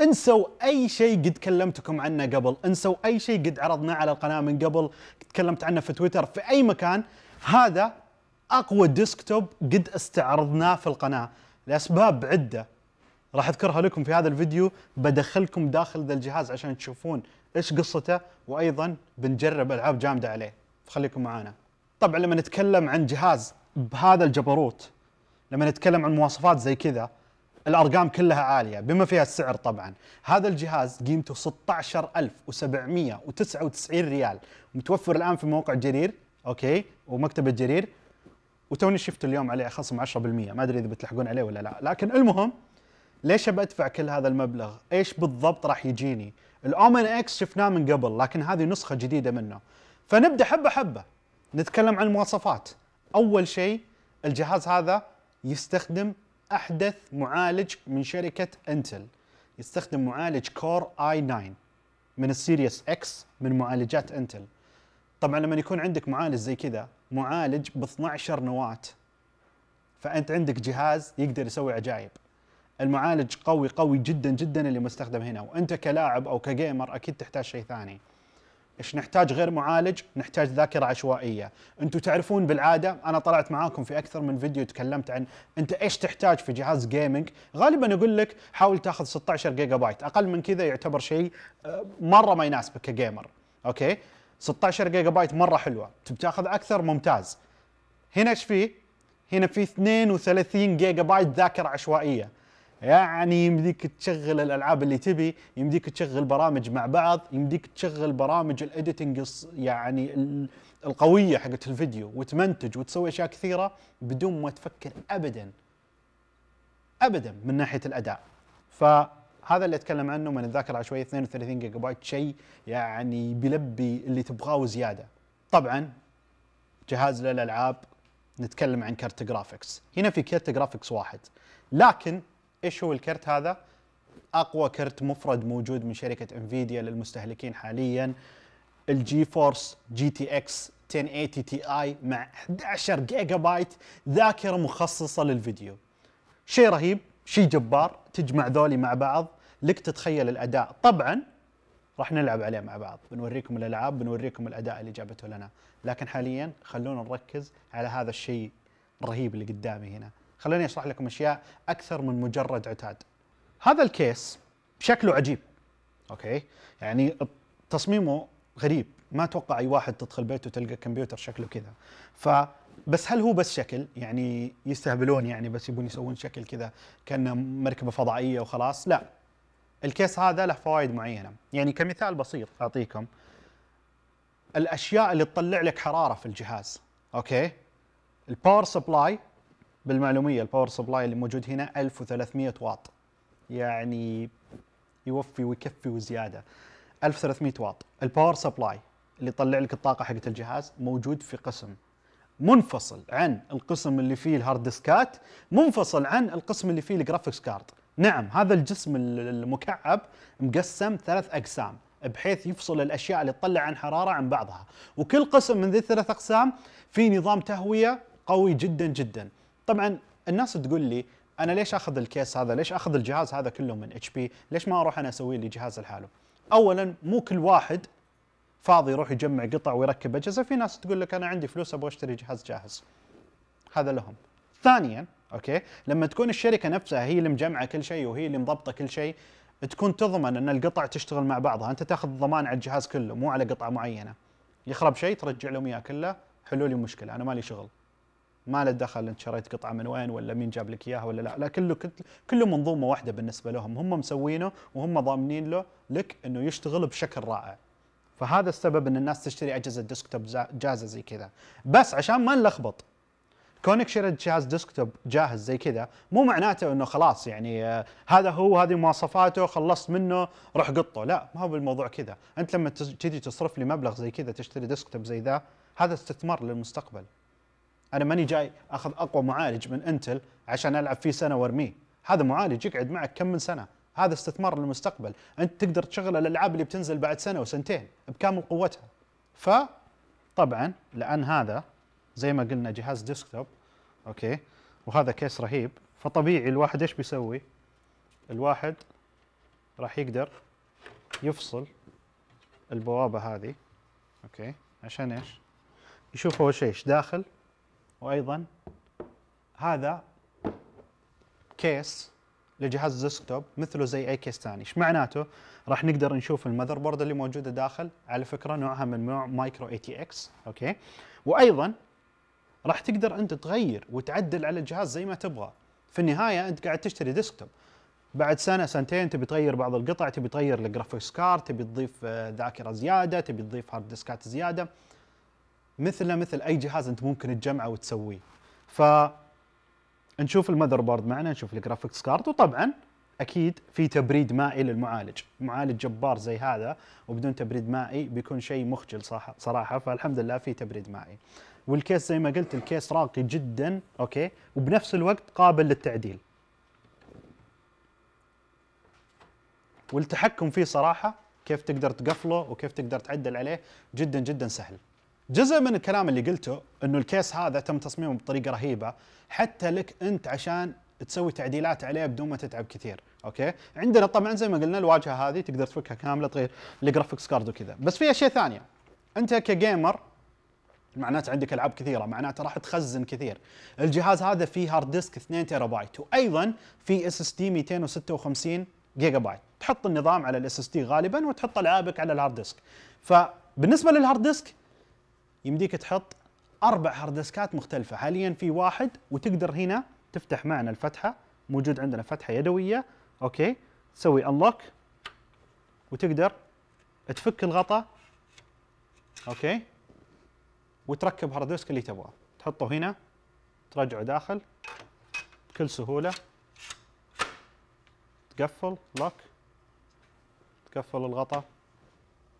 انسوا اي شيء قد كلمتكم عنه قبل انسوا اي شيء قد عرضناه على القناه من قبل تكلمت عنه في تويتر في اي مكان هذا اقوى ديسكتوب قد استعرضناه في القناه لاسباب عده راح اذكرها لكم في هذا الفيديو بدخلكم داخل ذا الجهاز عشان تشوفون ايش قصته وايضا بنجرب العاب جامده عليه فخليكم معانا طبعا لما نتكلم عن جهاز بهذا الجبروت لما نتكلم عن مواصفات زي كذا الارقام كلها عاليه بما فيها السعر طبعا هذا الجهاز قيمته 16799 ريال متوفر الان في موقع جرير اوكي ومكتبه جرير وتوني شفته اليوم عليه خصم 10% ما ادري اذا بتلحقون عليه ولا لا لكن المهم ليش بدفع كل هذا المبلغ ايش بالضبط راح يجيني الاومن اكس شفناه من قبل لكن هذه نسخه جديده منه فنبدا حبه حبه نتكلم عن المواصفات اول شيء الجهاز هذا يستخدم احدث معالج من شركه انتل يستخدم معالج كور اي 9 من السيريس اكس من معالجات انتل طبعا لما يكون عندك معالج زي كذا معالج ب 12 نواه فانت عندك جهاز يقدر يسوي عجائب المعالج قوي قوي جدا جدا اللي مستخدم هنا وانت كلاعب او كجيمر اكيد تحتاج شيء ثاني ايش نحتاج غير معالج نحتاج ذاكره عشوائيه انتم تعرفون بالعاده انا طلعت معاكم في اكثر من فيديو تكلمت عن انت ايش تحتاج في جهاز جيمنج غالبا اقول لك حاول تاخذ 16 جيجا بايت اقل من كذا يعتبر شيء آه، مره ما يناسبك كجيمر اوكي 16 جيجا بايت مره حلوه تبتاخذ اكثر ممتاز هنا ايش فيه هنا في 32 جيجا بايت ذاكره عشوائيه يعني يمديك تشغل الالعاب اللي تبي يمديك تشغل برامج مع بعض يمديك تشغل برامج الايديتنج يعني القويه حقت الفيديو وتمنتج وتسوي اشياء كثيره بدون ما تفكر ابدا ابدا من ناحيه الاداء فهذا اللي اتكلم عنه من الذاكره شويه 32 جيجا بايت شيء يعني بيلبي اللي تبغاه وزياده طبعا جهاز للالعاب نتكلم عن كارت جرافيكس هنا في كارت جرافيكس واحد لكن ايش هو الكرت هذا؟ اقوى كرت مفرد موجود من شركه انفيديا للمستهلكين حاليا الجي فورس جي تي اكس 1080 تي اي مع 11 جيجا بايت ذاكره مخصصه للفيديو. شيء رهيب، شيء جبار، تجمع ذولي مع بعض، لك تتخيل الاداء، طبعا راح نلعب عليه مع بعض، بنوريكم الالعاب، بنوريكم الاداء اللي جابته لنا، لكن حاليا خلونا نركز على هذا الشيء الرهيب اللي قدامي هنا. خليني اشرح لكم اشياء اكثر من مجرد عتاد هذا الكيس شكله عجيب اوكي يعني تصميمه غريب ما اتوقع اي واحد تدخل بيته تلقى كمبيوتر شكله كذا ف بس هل هو بس شكل يعني يستهبلون يعني بس يبون يسوون شكل كذا كانه مركبه فضائيه وخلاص لا الكيس هذا له فوائد معينه يعني كمثال بسيط اعطيكم الاشياء اللي تطلع لك حراره في الجهاز اوكي الباور سبلاي بالمعلوميه الباور سبلاي اللي موجود هنا 1300 واط يعني يوفي ويكفي وزياده 1300 واط الباور سبلاي اللي يطلع لك الطاقه حقت الجهاز موجود في قسم منفصل عن القسم اللي فيه الهارد ديسكات منفصل عن القسم اللي فيه الجرافيكس كارد نعم هذا الجسم المكعب مقسم ثلاث اقسام بحيث يفصل الاشياء اللي تطلع عن حراره عن بعضها وكل قسم من ذي الثلاث اقسام في نظام تهويه قوي جدا جدا طبعا الناس تقول لي انا ليش اخذ الكيس هذا ليش اخذ الجهاز هذا كله من اتش بي ليش ما اروح انا اسوي لي جهاز لحاله اولا مو كل واحد فاضي يروح يجمع قطع ويركب اجهزه في ناس تقول لك انا عندي فلوس ابغى اشتري جهاز جاهز هذا لهم ثانيا اوكي لما تكون الشركه نفسها هي اللي مجمعه كل شيء وهي اللي مضبطه كل شيء تكون تضمن ان القطع تشتغل مع بعضها انت تاخذ ضمان على الجهاز كله مو على قطعه معينه يخرب شيء ترجع لهم اياه كله حلولي مشكله انا مالي شغل ما له دخل انت شريت قطعه من وين ولا مين جاب لك اياها ولا لا لا كله كله منظومه واحده بالنسبه لهم هم مسوينه وهم ضامنين له لك انه يشتغل بشكل رائع فهذا السبب ان الناس تشتري اجهزه ديسكتوب جاهزه زي كذا بس عشان ما نلخبط كونك شريت جهاز ديسكتوب جاهز زي كذا مو معناته انه خلاص يعني آه، هذا هو هذه مواصفاته خلصت منه روح قطه لا ما هو بالموضوع كذا انت لما تجي تصرف لي مبلغ زي كذا تشتري ديسكتوب زي ذا هذا استثمار للمستقبل انا ماني جاي اخذ اقوى معالج من انتل عشان العب فيه سنه وارميه هذا معالج يقعد معك كم من سنه هذا استثمار للمستقبل انت تقدر تشغل الالعاب اللي بتنزل بعد سنه وسنتين بكامل قوتها ف طبعا لان هذا زي ما قلنا جهاز ديسكتوب اوكي وهذا كيس رهيب فطبيعي الواحد ايش بيسوي الواحد راح يقدر يفصل البوابه هذه اوكي عشان ايش يشوف اول شيء ايش داخل وايضا هذا كيس لجهاز ديسكتوب مثله زي اي كيس ثاني، ايش معناته؟ راح نقدر نشوف المذر بورد اللي موجوده داخل على فكره نوعها من نوع مايكرو اي تي اكس، اوكي؟ وايضا راح تقدر انت تغير وتعدل على الجهاز زي ما تبغى. في النهايه انت قاعد تشتري ديسكتوب. بعد سنه سنتين تبي تغير بعض القطع، تبي تغير الجرافيكس كارد، تبي تضيف آه، ذاكره زياده، تبي تضيف هارد ديسكات زياده، مثله مثل اي جهاز انت ممكن تجمعه وتسويه ف نشوف المذر بورد معنا نشوف الجرافيكس كارد وطبعا اكيد في تبريد مائي للمعالج معالج جبار زي هذا وبدون تبريد مائي بيكون شيء مخجل صراحه فالحمد لله في تبريد مائي والكيس زي ما قلت الكيس راقي جدا اوكي وبنفس الوقت قابل للتعديل والتحكم فيه صراحه كيف تقدر تقفله وكيف تقدر تعدل عليه جدا جدا سهل جزء من الكلام اللي قلته انه الكيس هذا تم تصميمه بطريقه رهيبه حتى لك انت عشان تسوي تعديلات عليه بدون ما تتعب كثير اوكي عندنا طبعا زي ما قلنا الواجهه هذه تقدر تفكها كامله تغير الجرافيكس كارد وكذا بس في اشياء ثانيه انت كجيمر معناته عندك العاب كثيره معناته راح تخزن كثير الجهاز هذا فيه هارد ديسك 2 تيرا بايت وايضا في اس اس دي 256 جيجا بايت تحط النظام على الاس اس دي غالبا وتحط العابك على الهارد ديسك فبالنسبه للهارد ديسك يمديك تحط اربع هارد ديسكات مختلفه حاليا في واحد وتقدر هنا تفتح معنا الفتحه موجود عندنا فتحه يدويه اوكي تسوي انلوك وتقدر تفك الغطاء اوكي وتركب هارد ديسك اللي تبغاه تحطه هنا ترجعه داخل بكل سهوله تقفل لوك تقفل الغطاء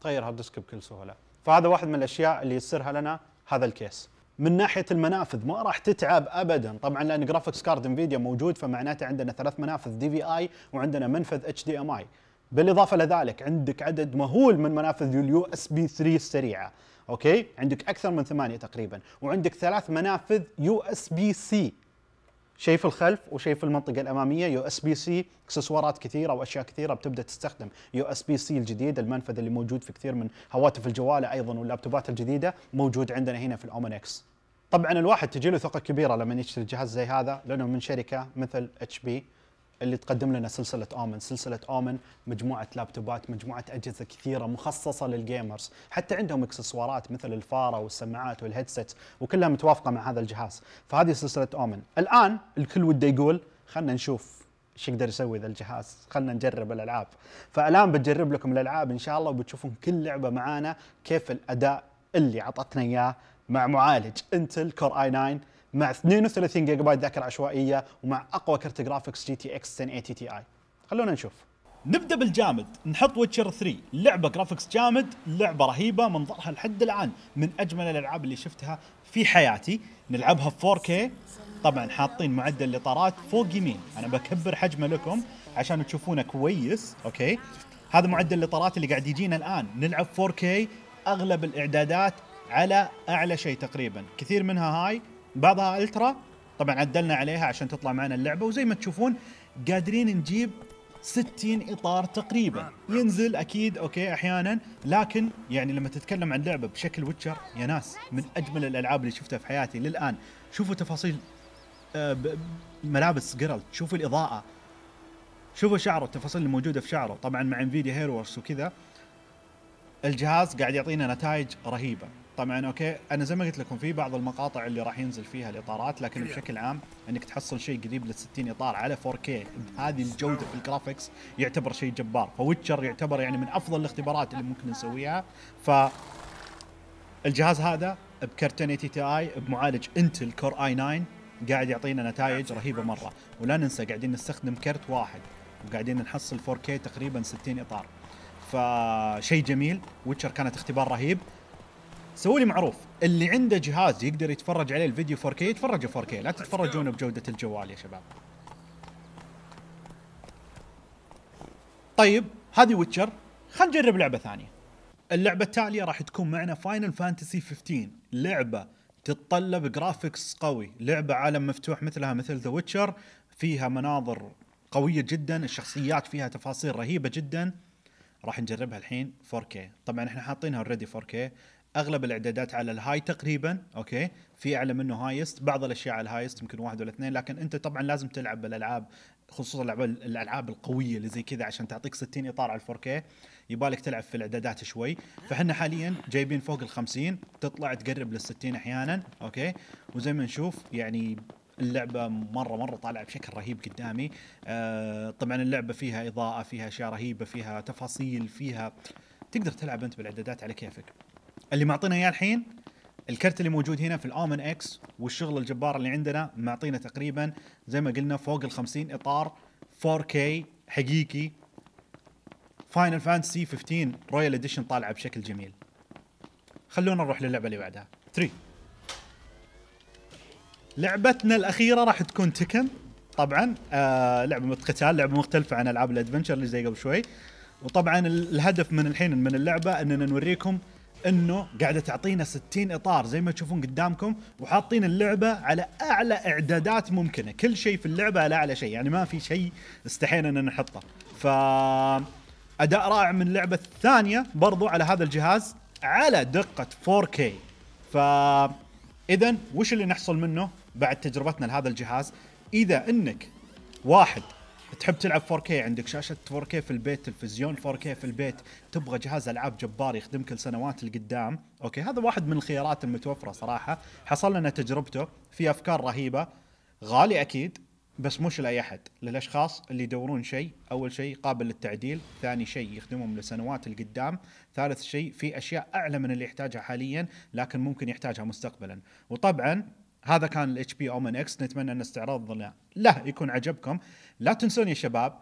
تغير هارد ديسك بكل سهوله فهذا واحد من الاشياء اللي يسرها لنا هذا الكيس من ناحيه المنافذ ما راح تتعب ابدا طبعا لان جرافيكس كارد انفيديا موجود فمعناته عندنا ثلاث منافذ دي في اي وعندنا منفذ اتش دي ام اي بالاضافه لذلك عندك عدد مهول من منافذ اليو اس بي 3 السريعه اوكي عندك اكثر من ثمانيه تقريبا وعندك ثلاث منافذ يو اس بي سي شايف الخلف وشايف المنطقه الاماميه يو اس بي سي اكسسوارات كثيره واشياء كثيره بتبدا تستخدم يو اس بي سي الجديد المنفذ اللي موجود في كثير من هواتف الجوال ايضا واللابتوبات الجديده موجود عندنا هنا في الاومن اكس طبعا الواحد تجي له ثقه كبيره لما يشتري جهاز زي هذا لانه من شركه مثل اتش بي اللي تقدم لنا سلسله اومن، سلسله اومن مجموعه لابتوبات، مجموعه اجهزه كثيره مخصصه للجيمرز، حتى عندهم اكسسوارات مثل الفاره والسماعات والهيدسيت وكلها متوافقه مع هذا الجهاز، فهذه سلسله اومن، الان الكل وده يقول خلينا نشوف ايش يقدر يسوي ذا الجهاز خلينا نجرب الالعاب فالان بتجرب لكم الالعاب ان شاء الله وبتشوفون كل لعبه معانا كيف الاداء اللي عطتنا اياه مع معالج انتل كور اي 9 مع 32 جيجا بايت ذاكره عشوائيه ومع اقوى كرت جرافكس جي تي اكس 1080 تي اي خلونا نشوف نبدا بالجامد نحط ويتشر 3 لعبه جرافكس جامد لعبه رهيبه منظرها لحد الان من اجمل الالعاب اللي شفتها في حياتي نلعبها في 4K طبعا حاطين معدل الاطارات فوق يمين انا بكبر حجمه لكم عشان تشوفونه كويس اوكي هذا معدل الاطارات اللي قاعد يجينا الان نلعب 4K اغلب الاعدادات على اعلى شيء تقريبا كثير منها هاي بعضها الترا طبعا عدلنا عليها عشان تطلع معنا اللعبه وزي ما تشوفون قادرين نجيب 60 اطار تقريبا آه. ينزل اكيد اوكي احيانا لكن يعني لما تتكلم عن لعبه بشكل ويتشر يا ناس من اجمل الالعاب اللي شفتها في حياتي للان شوفوا تفاصيل آه، ملابس جيرالت شوفوا الاضاءه شوفوا شعره التفاصيل اللي موجوده في شعره طبعا مع انفيديا هيروورس وكذا الجهاز قاعد يعطينا نتائج رهيبه طبعا اوكي انا زي ما قلت لكم في بعض المقاطع اللي راح ينزل فيها الاطارات لكن بشكل عام انك تحصل شيء قريب لل 60 اطار على 4K بهذه الجوده في الجرافكس يعتبر شيء جبار فويتشر يعتبر يعني من افضل الاختبارات اللي ممكن نسويها ف الجهاز هذا بكرتون 80 تي اي بمعالج انتل كور اي 9 قاعد يعطينا نتائج رهيبه مره ولا ننسى قاعدين نستخدم كرت واحد وقاعدين نحصل 4K تقريبا 60 اطار فشيء جميل ويتشر كانت اختبار رهيب سووا لي معروف اللي عنده جهاز يقدر يتفرج عليه الفيديو 4K يتفرجه 4K لا تتفرجون بجودة الجوال يا شباب طيب هذه ويتشر خلينا نجرب لعبة ثانية اللعبة التالية راح تكون معنا فاينل فانتسي 15 لعبة تتطلب جرافيكس قوي لعبة عالم مفتوح مثلها مثل ذا ويتشر فيها مناظر قوية جدا الشخصيات فيها تفاصيل رهيبة جدا راح نجربها الحين 4K طبعا احنا حاطينها اوريدي 4K اغلب الاعدادات على الهاي تقريبا اوكي في اعلى منه هايست بعض الاشياء على الهايست يمكن واحد ولا اثنين لكن انت طبعا لازم تلعب بالالعاب خصوصا الالعاب القويه اللي زي كذا عشان تعطيك 60 اطار على 4K يبالك تلعب في الاعدادات شوي فاحنا حاليا جايبين فوق ال 50 تطلع تقرب لل 60 احيانا اوكي وزي ما نشوف يعني اللعبة مرة مرة طالعة بشكل رهيب قدامي آه طبعا اللعبة فيها إضاءة فيها أشياء رهيبة فيها تفاصيل فيها تقدر تلعب أنت بالإعدادات على كيفك اللي معطينا اياه الحين الكرت اللي موجود هنا في الاومن اكس والشغل الجبار اللي عندنا معطينا تقريبا زي ما قلنا فوق ال 50 اطار 4K حقيقي فاينل فانتسي 15 رويال اديشن طالعه بشكل جميل خلونا نروح للعبه اللي بعدها 3 لعبتنا الاخيره راح تكون تكن طبعا آه لعبه قتال لعبه مختلفه عن العاب الادفنشر اللي زي قبل شوي وطبعا الهدف من الحين من اللعبه اننا نوريكم انه قاعده تعطينا 60 اطار زي ما تشوفون قدامكم وحاطين اللعبه على اعلى اعدادات ممكنه، كل شيء في اللعبه على اعلى شيء، يعني ما في شيء استحينا ان نحطه. ف اداء رائع من اللعبه الثانيه برضو على هذا الجهاز على دقه 4K. ف اذا وش اللي نحصل منه بعد تجربتنا لهذا الجهاز؟ اذا انك واحد تحب تلعب 4K عندك شاشة 4K في البيت تلفزيون 4K في البيت تبغى جهاز ألعاب جبار يخدمك لسنوات القدام أوكي هذا واحد من الخيارات المتوفرة صراحة حصل لنا تجربته في أفكار رهيبة غالي أكيد بس مش لأي أحد للأشخاص اللي يدورون شيء أول شيء قابل للتعديل ثاني شيء يخدمهم لسنوات القدام ثالث شيء في أشياء أعلى من اللي يحتاجها حاليا لكن ممكن يحتاجها مستقبلا وطبعا هذا كان الاتش بي اومن اكس نتمنى ان استعراض له يكون عجبكم لا تنسون يا شباب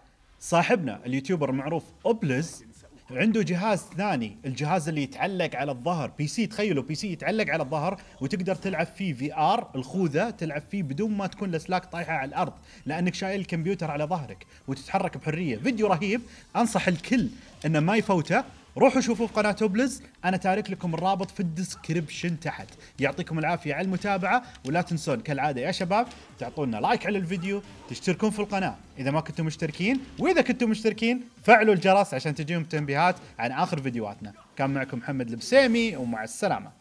صاحبنا اليوتيوبر المعروف اوبلز عنده جهاز ثاني الجهاز اللي يتعلق على الظهر بي سي تخيلوا بي سي يتعلق على الظهر وتقدر تلعب فيه في ار الخوذه تلعب فيه بدون ما تكون الاسلاك طايحه على الارض لانك شايل الكمبيوتر على ظهرك وتتحرك بحريه فيديو رهيب انصح الكل انه ما يفوته روحوا شوفوا في قناه توبلز انا تارك لكم الرابط في الديسكربشن تحت يعطيكم العافيه على المتابعه ولا تنسون كالعاده يا شباب تعطونا لايك على الفيديو تشتركون في القناه اذا ما كنتم مشتركين واذا كنتم مشتركين فعلوا الجرس عشان تجيهم تنبيهات عن اخر فيديوهاتنا كان معكم محمد البسيمي ومع السلامه